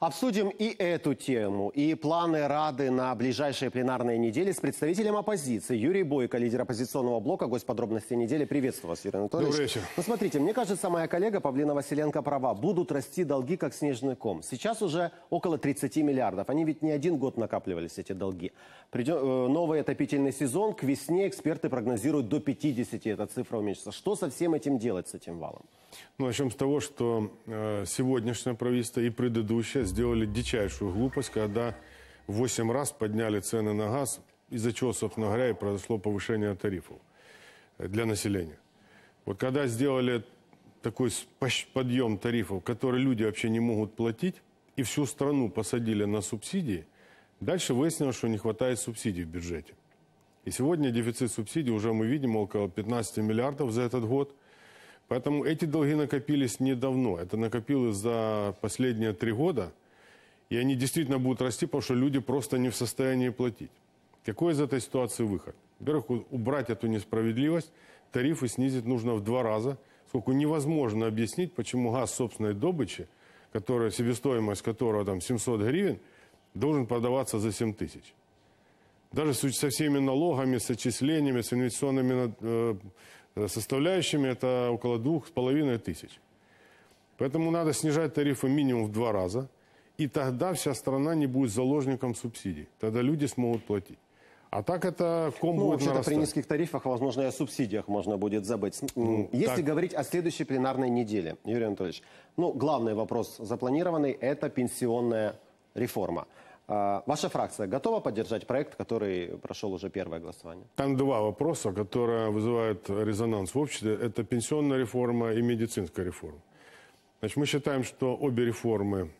Обсудим и эту тему, и планы Рады на ближайшие пленарные недели с представителем оппозиции. Юрий Бойко, лидер оппозиционного блока, гость подробностей недели. Приветствую вас, Юрий Анатольевич. Добрый вечер. Ну, смотрите, мне кажется, моя коллега Павлина Василенко права. Будут расти долги, как снежный ком. Сейчас уже около 30 миллиардов. Они ведь не один год накапливались, эти долги. Придем, э, новый отопительный сезон. К весне эксперты прогнозируют до 50. Эта цифра уменьшится. Что со всем этим делать, с этим валом? Ну, начнем с того, что э, сегодняшнее правительство и предыдущее сделали дичайшую глупость, когда 8 раз подняли цены на газ, из-за чего, собственно говоря, и произошло повышение тарифов для населения. Вот когда сделали такой подъем тарифов, которые люди вообще не могут платить, и всю страну посадили на субсидии, дальше выяснилось, что не хватает субсидий в бюджете. И сегодня дефицит субсидий уже мы видим около 15 миллиардов за этот год. Поэтому эти долги накопились недавно. Это накопилось за последние три года. И они действительно будут расти, потому что люди просто не в состоянии платить. Какой из этой ситуации выход? Во-первых, убрать эту несправедливость. Тарифы снизить нужно в два раза. Сколько невозможно объяснить, почему газ собственной добычи, которая, себестоимость которого там 700 гривен, должен продаваться за 7 тысяч. Даже со всеми налогами, с отчислениями, с инвестиционными э, Э, составляющими это около двух с половиной тысяч. Поэтому надо снижать тарифы минимум в два раза, и тогда вся страна не будет заложником субсидий. Тогда люди смогут платить. А так это ком ну, будет нарастать. при низких тарифах, возможно, и о субсидиях можно будет забыть. Ну, Если так... говорить о следующей пленарной неделе, Юрий Анатольевич, ну, главный вопрос запланированный – это пенсионная реформа. А, ваша фракция готова поддержать проект, который прошел уже первое голосование? Там два вопроса, которые вызывают резонанс в обществе. Это пенсионная реформа и медицинская реформа. Значит, мы считаем, что обе реформы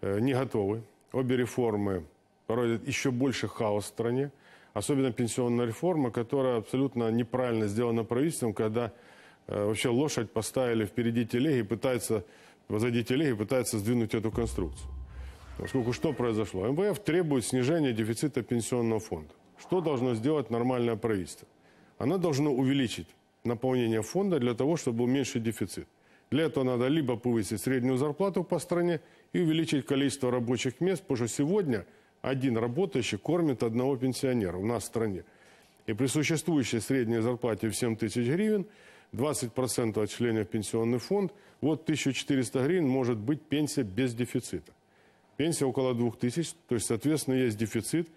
э, не готовы. Обе реформы породят еще больше хаос в стране. Особенно пенсионная реформа, которая абсолютно неправильно сделана правительством, когда э, вообще лошадь поставили впереди телеги и пытается, позади телеги пытается сдвинуть эту конструкцию. Поскольку что произошло? МВФ требует снижения дефицита пенсионного фонда. Что должно сделать нормальное правительство? Оно должно увеличить наполнение фонда для того, чтобы был уменьшить дефицит. Для этого надо либо повысить среднюю зарплату по стране и увеличить количество рабочих мест, потому что сегодня один работающий кормит одного пенсионера у нас в стране. И при существующей средней зарплате в 7 тысяч гривен 20% отчисления в пенсионный фонд, вот 1400 гривен может быть пенсия без дефицита. Пенсия около 2000, то есть, соответственно, есть дефицит.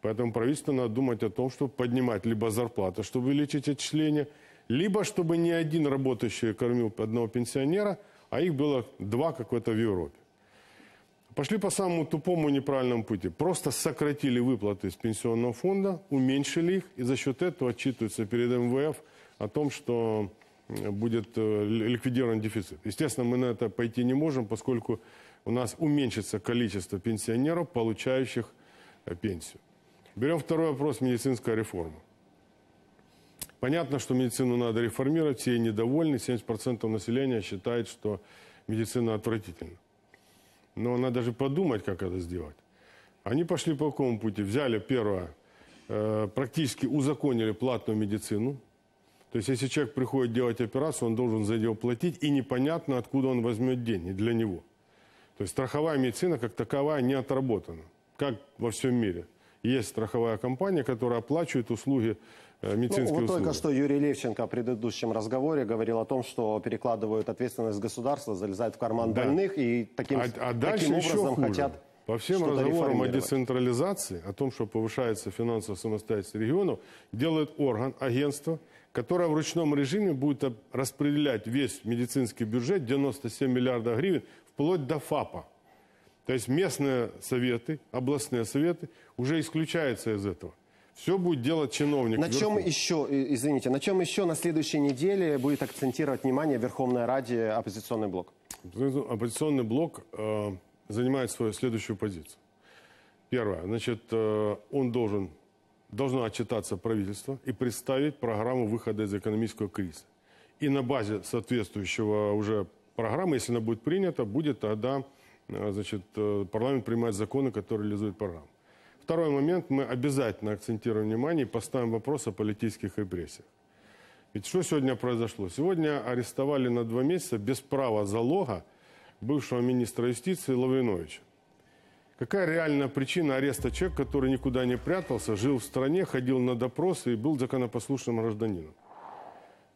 Поэтому правительству надо думать о том, чтобы поднимать либо зарплату, чтобы увеличить отчисления, либо чтобы не один работающий кормил одного пенсионера, а их было два какой-то в Европе. Пошли по самому тупому неправильному пути. Просто сократили выплаты из пенсионного фонда, уменьшили их, и за счет этого отчитываются перед МВФ о том, что будет э, ликвидирован дефицит. Естественно, мы на это пойти не можем, поскольку у нас уменьшится количество пенсионеров, получающих э, пенсию. Берем второй вопрос, медицинская реформа. Понятно, что медицину надо реформировать, все недовольны, 70% населения считает, что медицина отвратительна. Но надо же подумать, как это сделать. Они пошли по какому пути? Взяли, первое, э, практически узаконили платную медицину, то есть, если человек приходит делать операцию, он должен за нее платить, и непонятно, откуда он возьмет деньги для него. То есть, страховая медицина как таковая не отработана, как во всем мире. Есть страховая компания, которая оплачивает услуги э, ну, медицинские ну, вот услуги. только что Юрий Левченко в предыдущем разговоре говорил о том, что перекладывают ответственность государства, залезают в карман да. больных и таким, а, а таким образом хуже. хотят по всем разговорам о децентрализации, о том, что повышается финансовая самостоятельность регионов, делает орган, агентство, которое в ручном режиме будет распределять весь медицинский бюджет 97 миллиардов гривен вплоть до ФАПа. То есть местные советы, областные советы уже исключаются из этого. Все будет делать чиновник. На вверху. чем еще, извините, на чем еще на следующей неделе будет акцентировать внимание Верховной Раде оппозиционный блок? Оппозиционный блок э, занимает свою следующую позицию. Первое. Значит, э, он должен, должно отчитаться правительство и представить программу выхода из экономического кризиса. И на базе соответствующего уже программы, если она будет принята, будет тогда э, значит, э, парламент принимать законы, которые реализуют программу. Второй момент. Мы обязательно акцентируем внимание и поставим вопрос о политических репрессиях. Ведь что сегодня произошло? Сегодня арестовали на два месяца без права залога бывшего министра юстиции Лавриновича. Какая реальная причина ареста человека, который никуда не прятался, жил в стране, ходил на допросы и был законопослушным гражданином?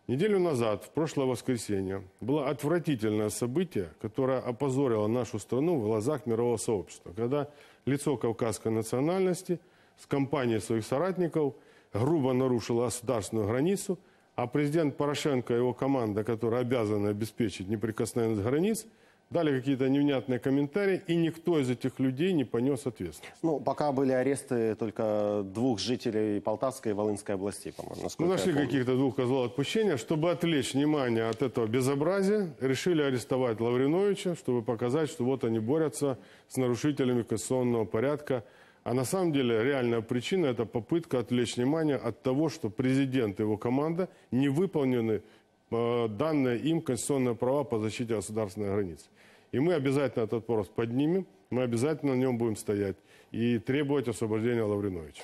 Неделю назад, в прошлое воскресенье, было отвратительное событие, которое опозорило нашу страну в глазах мирового сообщества, когда лицо кавказской национальности с компанией своих соратников грубо нарушило государственную границу, а президент Порошенко и его команда, которая обязана обеспечить неприкосновенность границ – дали какие-то невнятные комментарии, и никто из этих людей не понес ответственность. Ну, пока были аресты только двух жителей Полтавской и Волынской областей, по-моему. Ну, нашли каких-то двух козлов отпущения. Чтобы отвлечь внимание от этого безобразия, решили арестовать Лавриновича, чтобы показать, что вот они борются с нарушителями конституционного порядка. А на самом деле реальная причина – это попытка отвлечь внимание от того, что президент и его команда не выполнены Э, данные им конституционные права по защите государственной границы. И мы обязательно этот вопрос поднимем, мы обязательно на нем будем стоять и требовать освобождения Лавриновича.